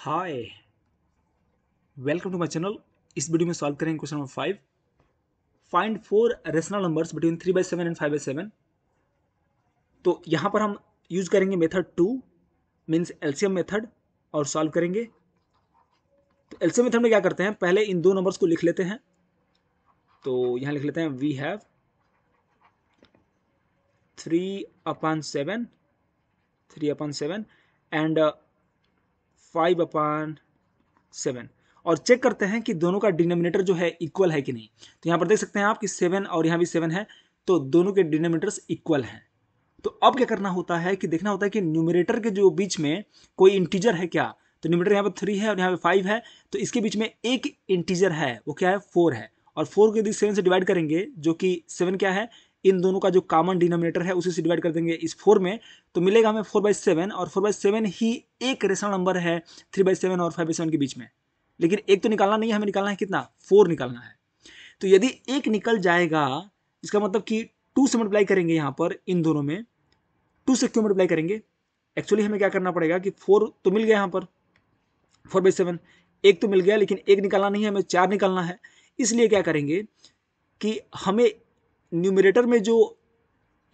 hi welcome to my channel इस video में solve करेंगे question number five find four rational numbers between three by seven and five by seven तो यहां पर हम use करेंगे method two means LCM method और solve करेंगे तो एलसीएम मेथड में क्या करते हैं पहले इन दो नंबर्स को लिख लेते हैं तो यहाँ लिख लेते हैं we have three upon seven three upon seven and five upon seven और चेक करते हैं कि दोनों का डिनोमिनेटर जो है इक्वल है कि नहीं तो यहाँ पर देख सकते हैं आप कि सेवन और यहाँ भी सेवन है तो दोनों के डिनोमिनेटर्स इक्वल हैं तो अब क्या करना होता है कि देखना होता है कि न्यूमिनेटर के जो बीच में कोई इंटीजर है क्या तो न्यूमिनेटर यहाँ पर थ्री है और यहाँ पे फाइव है तो इसके बीच में एक इंटीजर है वो क्या है फोर है और फोर को यदि सेवन से डिवाइड करेंगे जो कि सेवन क्या है इन दोनों का जो कॉमन डिनोमिनेटर है उसी से डिवाइड कर देंगे इस फोर में तो मिलेगा हमें फोर बाई सेवन और फोर बाई सेवन ही एक रेशनल नंबर है थ्री बाई सेवन और फाइव बाई सेवन के बीच में लेकिन एक तो निकालना नहीं है हमें निकालना है कितना फोर निकालना है तो यदि एक निकल जाएगा इसका मतलब कि टू से मल्टीप्लाई करेंगे यहाँ पर इन दोनों में टू से क्यों मल्टीप्लाई करेंगे एक्चुअली हमें क्या करना पड़ेगा कि फोर तो मिल गया यहाँ पर फोर बाई सेवन एक तो मिल गया लेकिन एक निकालना नहीं है हमें चार निकालना है इसलिए क्या करेंगे कि हमें न्यूमिनेटर में जो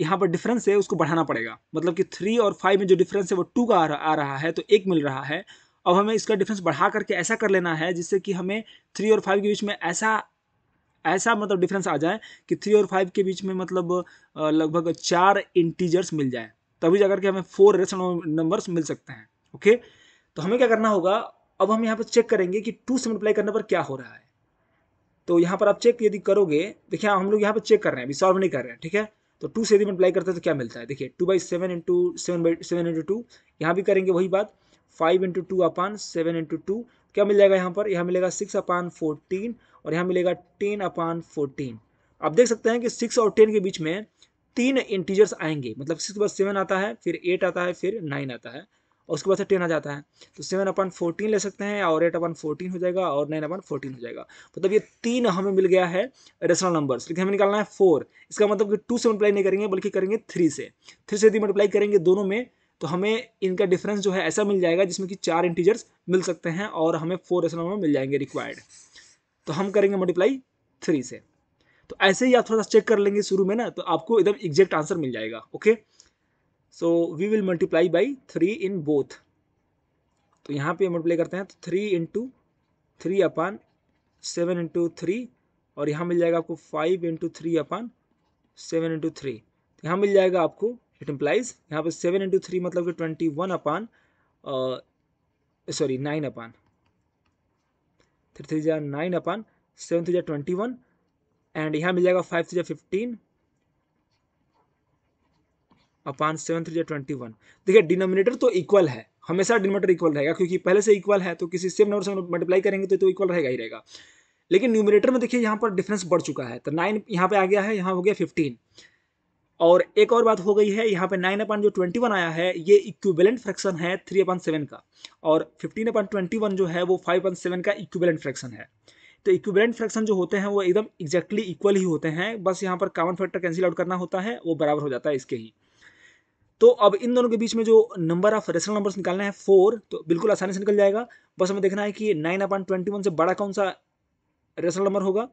यहाँ पर डिफरेंस है उसको बढ़ाना पड़ेगा मतलब कि थ्री और फाइव में जो डिफरेंस है वो टू का आ रहा है तो एक मिल रहा है अब हमें इसका डिफरेंस बढ़ा करके ऐसा कर लेना है जिससे कि हमें थ्री और फाइव के बीच में ऐसा ऐसा मतलब डिफरेंस आ जाए कि थ्री और फाइव के बीच में मतलब लगभग चार इंटीजर्स मिल जाए तभी जाकर के हमें फोर रेशनल नंबर्स मिल सकते हैं ओके तो हमें क्या करना होगा अब हम यहाँ पर चेक करेंगे कि टू से मल्टीप्लाई करने पर क्या हो रहा है तो यहाँ पर आप चेक यदि करोगे देखिए हम लोग यहाँ पर चेक कर रहे हैं अभी सॉल्व नहीं कर रहे हैं ठीक है तो टू से यदि मल्टीप्लाई करते हैं तो क्या मिलता है देखिए two by seven into seven by seven into two यहाँ भी करेंगे वही बात five into two upon seven into two क्या मिल जाएगा यहाँ पर यहाँ मिलेगा सिक्स अपान फोर्टीन और यहाँ मिलेगा टेन अपान फोर्टीन आप देख सकते हैं कि सिक्स और टेन के बीच में तीन इंटीजर्स आएंगे मतलब सिक्स के बाद सेवन आता है फिर एट आता है फिर नाइन आता है और उसके बाद से टेन आ जाता है तो सेवन अपन फोर्टीन ले सकते हैं और एट अपन फोर्टीन हो जाएगा और नाइन अपन फोर्टीन हो जाएगा मतलब ये तीन हमें मिल गया है रेशनल नंबर्स लेकिन हमें निकालना है फोर इसका मतलब कि टू से मल्टीप्लाई नहीं करेंगे बल्कि करेंगे थ्री से थ्री से यदि मल्टीप्लाई करेंगे दोनों में तो हमें इनका डिफरेंस जो है ऐसा मिल जाएगा जिसमें कि चार इंटीजर्स मिल सकते हैं और हमें फोर रेशनल नंबर मिल जाएंगे रिक्वायर्ड तो हम करेंगे मल्टीप्लाई थ्री से तो ऐसे ही आप थोड़ा सा चेक कर लेंगे शुरू में ना तो आपको एकदम एग्जैक्ट आंसर मिल जाएगा okay so we will multiply by three in both तो यहाँ पे मल्टीप्लाई करते हैं तो three into three upon seven into three और यहाँ मिल जाएगा आपको five into three upon seven into three तो यहाँ मिल जाएगा आपको इट इम्प्लाइज यहाँ पे सेवन इंटू थ्री मतलब कि twenty one upon sorry nine upon three three जार नाइन अपान सेवन थ्री जार ट्वेंटी वन एंड यहाँ मिल जाएगा फाइव थ्री जार fifteen upon seven three twenty one देखिए डिनोमिनेटर तो इक्वल है हमेशा डिनोमिनेटर इक्वल रहेगा क्योंकि पहले से इक्वल है तो किसी सेम नंबर से मल्टीप्लाई करेंगे तो, तो इक्वल रहेगा ही रहेगा लेकिन न्यूमिनेटर में देखिए यहाँ पर डिफरेंस बढ़ चुका है तो नाइन यहाँ पे आ गया है यहाँ हो गया फिफ्टीन और एक और बात हो गई है यहाँ पे नाइन अपान जो ट्वेंटी वन आया है ये इक्वेलेंट फ्रैक्शन है थ्री अपान सेवन का और फिफ्टीन अपान ट्वेंटी वन जो है वो फाइव अपान सेवन का इक्वेलेंट फ्रैक्शन है तो इक्विवेलेंट फ्रैक्शन जो होते हैं वो एकदम एक्जैक्टली इक्वल ही होते हैं बस यहाँ पर कॉमन फैक्टर कैंसिल आउट करना होता है वो बराबर हो जाता है इसके ही तो अब इन दोनों के बीच में जो नंबर ऑफ रेशनल नंबर्स निकालना है फोर तो बिल्कुल आसानी से निकल जाएगा बस हमें देखना है कि नाइन अपॉइंट ट्वेंटी वन से बड़ा कौन सा रेशनल नंबर होगा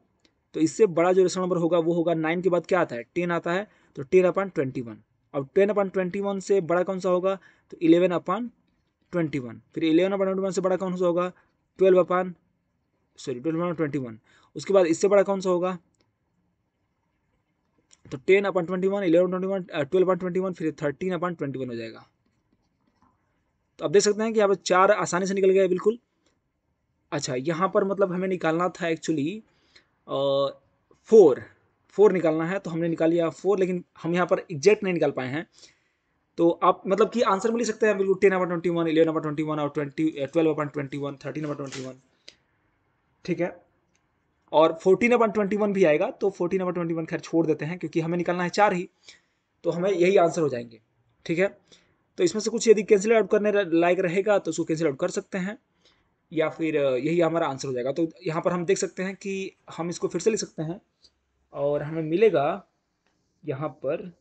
तो इससे बड़ा जो रेशनल नंबर होगा वो होगा नाइन के बाद क्या आता है टेन आता है तो टेन अपॉन ट्वेंटी वन अब टेन अपॉन ट्वेंटी वन से बड़ा कौन सा होगा तो इलेवन अपॉन ट्वेंटी वन फिर इलेवन अपन ट्वेंटी वन से बड़ा कौन सा होगा twelve upon sorry twelve upon twenty one उसके बाद इससे बड़ा कौन सा होगा तो ten upon twenty one eleven twenty one twelve upon twenty one फिर थर्टीन अपन ट्वेंटी वन हो जाएगा तो आप देख सकते हैं कि यहाँ पर चार आसानी से निकल गया बिल्कुल अच्छा यहाँ पर मतलब हमें निकालना था एक्चुअली फोर फोर निकालना है तो हमने निकाल लिया फोर लेकिन हम यहाँ पर एग्जैक्ट नहीं निकाल पाए हैं तो आप मतलब कि आंसर मिल सकते हैं बिल्कुल ten upon twenty one eleven upon twenty one और twenty twelve upon twenty one thirteen upon twenty one ठीक है और फोर्टीन अपन ट्वेंटी वन भी आएगा तो फोर्टीन अपन ट्वेंटी वन खैर छोड़ देते हैं क्योंकि हमें निकालना है चार ही तो हमें यही आंसर हो जाएंगे ठीक है तो इसमें से कुछ यदि कैंसिल आउट करने लायक रहेगा तो उसको कैंसिल आउट कर सकते हैं या फिर यही हमारा आंसर हो जाएगा तो यहाँ पर हम देख सकते हैं कि हम इसको फिर से लिख सकते हैं और हमें मिलेगा यहाँ पर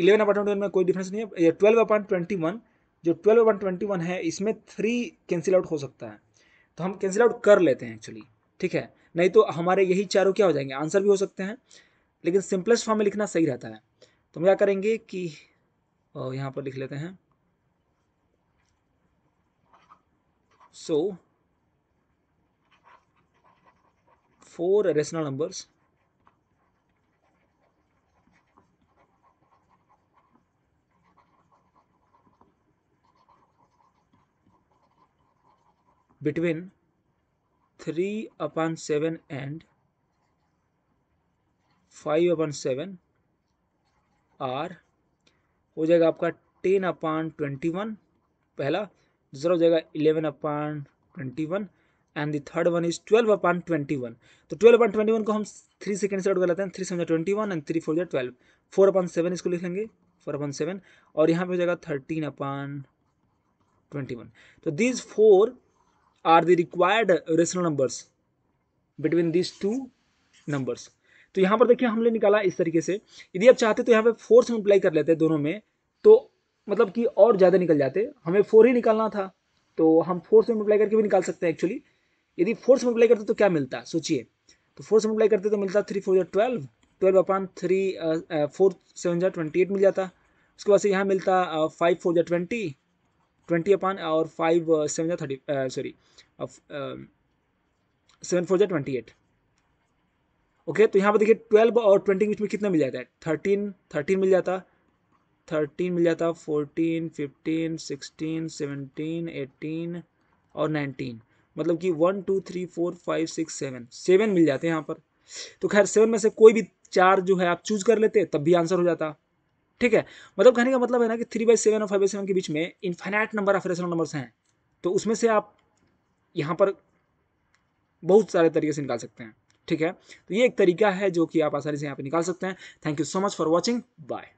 इलेवन अपॉइंट ट्वेंटी में कोई डिफरेंस नहीं है ट्वेल्व अपॉइंट ट्वेंटी वन जो ट्वेल्व अपॉइंट ट्वेंटी वन है इसमें थ्री कैंसिल आउट हो सकता है तो हम कैंसिल आउट कर लेते हैं एक्चुअली ठीक है नहीं तो हमारे यही चारों क्या हो जाएंगे आंसर भी हो सकते हैं लेकिन सिंपलेस्ट फॉर्म में लिखना सही रहता है तो हम क्या करेंगे कि यहाँ पर लिख लेते हैं so four rational numbers between 3 upon 7 and 5 upon 7 are हो जाएगा आपका 10 अपॉन 21 पहला दूसरा हो जाएगा 11 upon 21 and the third one is 12 twenty 21 तो 12 अपॉन 21 को हम 3 सेकंड से आउट कर लेते हैं 3 समझा 21 एंड 3 फोर जा 12 4 अपॉन 7 इसको लिख लेंगे 4 अपॉन 7 और यहाँ पे हो जाएगा 13 अपॉन 21 तो these four are the required rational numbers between this two numbers तो यहाँ पर देखिए हमने निकाला इस तरीके से यदि आप चाहते तो यहाँ पे फोर से मल्टीप्लाई कर लेते दोनों में तो मतलब कि और ज़्यादा निकल जाते हमें फोर ही निकालना था तो हम फोर से मल्टीप्लाई करके भी निकाल सकते हैं एक्चुअली यदि फोर से मल्टीप्लाई करते तो क्या मिलता सोचिए तो फोर से मल्टीप्लाई करते तो मिलता थ्री फोर जो twelve twelve upon three four seven जो ट्वेंटी एट मिल जाता उसके बाद से यहाँ मिलता फाइव फोर जो ट्वेंटी ट्वेंटी अपान uh, और फाइव सेवन या थर्टी सॉरी सेवन फोर या ट्वेंटी एट ओके तो यहाँ पर देखिए ट्वेल्व और ट्वेंटी के बीच में कितना मिल जाता है थर्टीन थर्टीन मिल जाता थर्टीन मिल जाता fourteen fifteen sixteen seventeen eighteen और नाइनटीन मतलब कि one two three four five six seven seven मिल जाते हैं यहाँ पर तो खैर सेवन में से कोई भी चार जो है आप चूज कर लेते तब भी आंसर हो जाता ठीक है मतलब कहने का मतलब है ना कि थ्री बाई सेवन और फाइव बाई सेवन के बीच में infinite number of rational numbers हैं तो उसमें से आप यहाँ पर बहुत सारे तरीके से निकाल सकते हैं ठीक है तो ये एक तरीका है जो कि आप आसानी से यहाँ पर निकाल सकते हैं thank you so much for watching bye